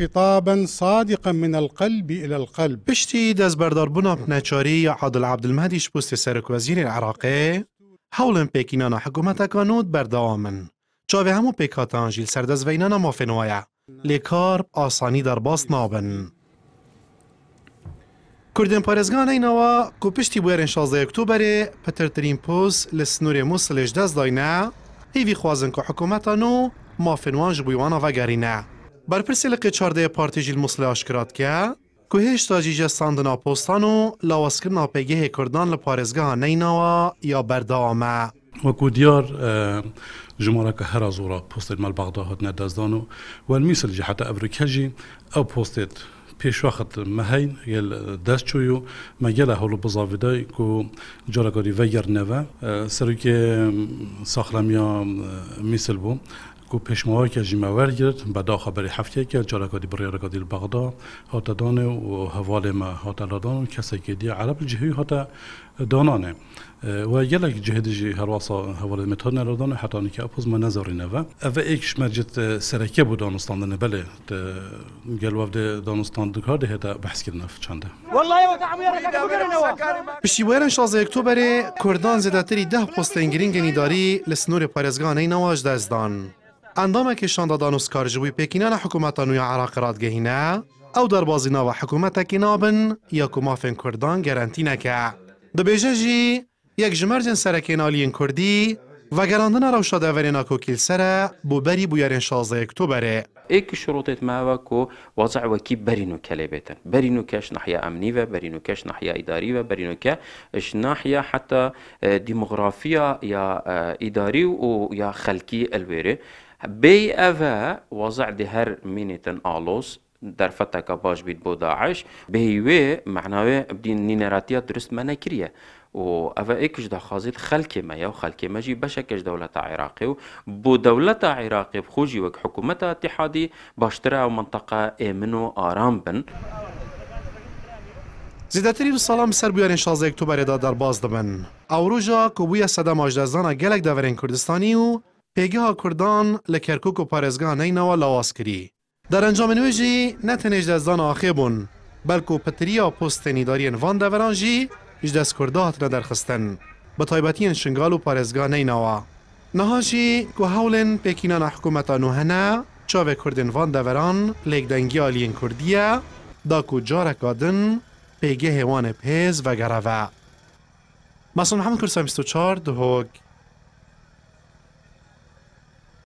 خطابا صادقا من القلب إلى القلب بشتي دەستبەردار بردار بنا یا عادل عبد المهدي شبوست سرك وزير العراقي عبدمەدیش بوستی سەرکوەزیری العراقی هەوڵن پێکینانە حکوومەتەکان و بەردەوامن چاوێ هەموو پێکاتانژیل سەردەزبینانە مافێنوایە لێکار ئاسانی دەرباس نابن. کوردن پارێزگانەینەوە كو بشتي بوير 16 اكتوبر پتر ترين لە لسنور مووسلێش دەست داينا هیوی خوازن كو حكومتا نو ما ji bû wan aveggerîne. برپرسê li qêçardeyê partî jî Musle aşkiratke ku hêşta jî sandina postan û lawaskirina pêgehê Kurdan li parêzgeha neynawa ya berdawame. وەکو دیار ژمارەکە هەرا زۆرە پستێت مەلباغدا هات نەدەزدان و وەمیسل جی حتا ئەفریکەژی ئەو پستێت پێشوەخت مەهین گەل دەستچوی و مەگەلە هەڵ بزاویدای و جارەکاری ڤگەر نەوە سەرکێ ساخلامیا میسل بوو کو پیشماهی که جیمور گرد به دا خبر هفته که جرکادی برای کدی بغدا هاتا دانه و حوال ما هاتا لدان کسی که دی عرب جهی هاتا دانانه و یلک جهد جی هرواسا حوال متان دانه حتی که اپوز ما نظرینه و او ایکش شمرجت سرکه بود دانستاندن بله ده دانستان دکار ده هتا بحث کردن چنده والله و تعمیر بشیوارن 16 اکتبر کردان زدتری ده پست انگرینگ گنیداری لسنور پارزگان نواج دزدان ئەندامێکی شاندا دانوستکارژبووی پێکینە لە حکوومەتە نوێ عراقرات گەهینە ئەو دەربازینەوە حکومتکی نابن یا مافێن کوردان گەرانتی نەکە دەبێژەژی یەک ژمەرجن سەرەکێنالیین کوردی وەگەراندنە ڕەوشە و کۆکیل سەرە بۆ بەری بویارێن شازەیە بو بری شروطێت ماوە کۆ وەزعوەکی بەرین و کەلێ که وضع و برینو نحیا ئەمنیە امنی و برینو نحیا ئیداریە اداری و کش ناحیا حتی دیموغرافیا یا اداری و یا خلکی ئەلوێرێ. بی ئەە وەزعدی هەر مینێتن ئالۆس دەرفەتەکە باش بیت بۆ داعش بهیوێ معناوێ بدین نینەراتیا درستمە نەکریە. و ئەە ئێکش داخوازیت خەلکێمە یا و خەلکێمەژی بەشەکەش دەوڵەتە عێراقی و بۆ دەوڵەتە عێراقی بخۆژی وەک حکوومەتە تحادی باشترە و منطقه ئێمن و ئارام بن. زیدەترین ساڵام سربیێن 16 ئۆکتوبرێدا دەرباز دەبن. ئەو ڕژە کۆبووە سەدە ماژدەزانە گەلێک دەورێن کوردستانی و پیگه ها کردان لکرکوک و پارزگاه نی نوا لواز کری. در انجام نویجی نه تنیج دزدان آخه بون بلکو پتری ها پست نیداری انوان دوران جی ایج دست کرده هات درخستن به طایبتی شنگال و پارزگاه نی نوا. نها جی که هولین پیکینان حکومت نوهنه چاوه کردن وان دوران لیگ دنگی آلین کردیه دا کو آدن پیگه هیوان پیز و گروه. مسلم حمد کرسان 24 دهوک